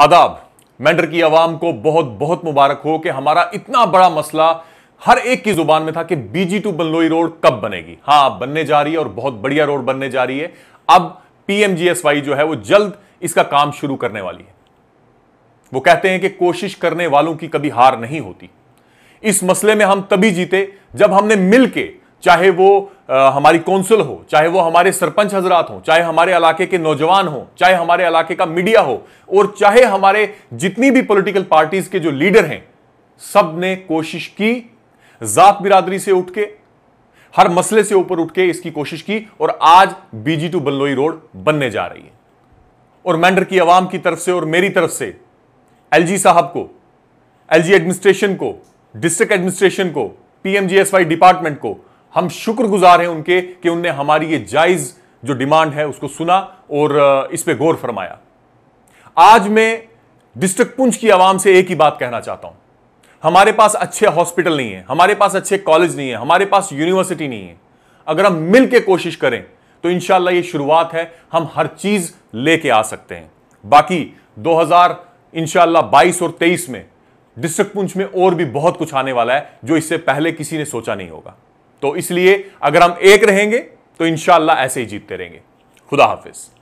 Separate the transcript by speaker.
Speaker 1: आदाब मेंढर की आवाम को बहुत बहुत मुबारक हो कि हमारा इतना बड़ा मसला हर एक की जुबान में था कि बीजी टू बल्लोई रोड कब बनेगी हां बनने जा रही है और बहुत बढ़िया रोड बनने जा रही है अब पीएमजीएसवाई जो है वो जल्द इसका काम शुरू करने वाली है वो कहते हैं कि कोशिश करने वालों की कभी हार नहीं होती इस मसले में हम तभी जीते जब हमने मिलकर चाहे वो आ, हमारी कौंसिल हो चाहे वो हमारे सरपंच हजरात हो चाहे हमारे इलाके के नौजवान हों चाहे हमारे इलाके का मीडिया हो और चाहे हमारे जितनी भी पॉलिटिकल पार्टीज के जो लीडर हैं सब ने कोशिश की जात बिरादरी से उठ के हर मसले से ऊपर उठ के इसकी कोशिश की और आज बीजी टू बल्लोई रोड बनने जा रही है और मैंडर की आवाम की तरफ से और मेरी तरफ से एलजी साहब को एलजी एडमिनिस्ट्रेशन को डिस्ट्रिक्ट एडमिनिस्ट्रेशन को पीएमजीएसवाई डिपार्टमेंट को हम शुक्रगुजार हैं उनके कि उनने हमारी ये जायज जो डिमांड है उसको सुना और इस पर गौर फरमाया आज मैं डिस्ट्रिक्ट पुंछ की आवाम से एक ही बात कहना चाहता हूं हमारे पास अच्छे हॉस्पिटल नहीं है हमारे पास अच्छे कॉलेज नहीं है हमारे पास यूनिवर्सिटी नहीं है अगर हम मिल कोशिश करें तो इनशाला ये शुरुआत है हम हर चीज लेके आ सकते हैं बाकी 2000 इनशाला 22 और 23 में डिस्ट्रिक्ट पुंछ में और भी बहुत कुछ आने वाला है जो इससे पहले किसी ने सोचा नहीं होगा तो इसलिए अगर हम एक रहेंगे तो इनशाला ऐसे ही जीतते रहेंगे खुदा हाफिज़